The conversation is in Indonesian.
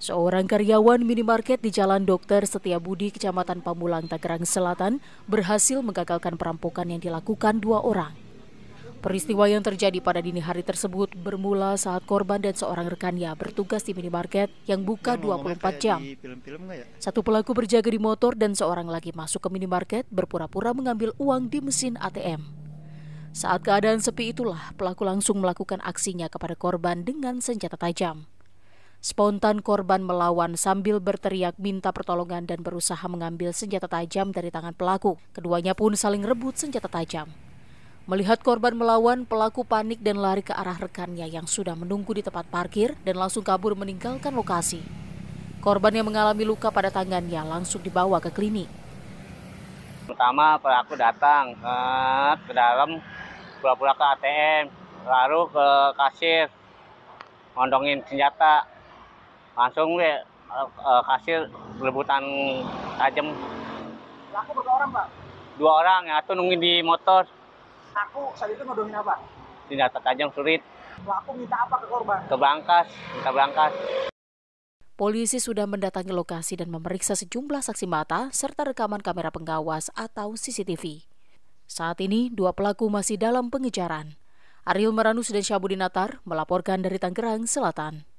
Seorang karyawan minimarket di Jalan Dokter Setiabudi, Kecamatan Pamulang, Tangerang Selatan, berhasil menggagalkan perampokan yang dilakukan dua orang. Peristiwa yang terjadi pada dini hari tersebut bermula saat korban dan seorang rekannya bertugas di minimarket yang buka 24 jam. Ya? Satu pelaku berjaga di motor dan seorang lagi masuk ke minimarket berpura-pura mengambil uang di mesin ATM. Saat keadaan sepi itulah pelaku langsung melakukan aksinya kepada korban dengan senjata tajam. Spontan korban melawan sambil berteriak minta pertolongan dan berusaha mengambil senjata tajam dari tangan pelaku. Keduanya pun saling rebut senjata tajam. Melihat korban melawan, pelaku panik dan lari ke arah rekannya yang sudah menunggu di tempat parkir dan langsung kabur meninggalkan lokasi. Korban yang mengalami luka pada tangannya langsung dibawa ke klinik. Pertama pelaku datang eh, ke dalam pura-pura ke ATM, lalu ke kasir, ngondongin senjata, langsung gue eh, uh, eh, kasir rebutan tajam laku berapa orang pak dua orang yang satu nungguin di motor aku saat itu nuduhin apa senjata tajam surit laku minta apa ke korban ke bangkas minta bangkas Polisi sudah mendatangi lokasi dan memeriksa sejumlah saksi mata serta rekaman kamera pengawas atau CCTV. Saat ini, dua pelaku masih dalam pengejaran. Ariel Maranus dan Syabudin Natar melaporkan dari Tangerang Selatan.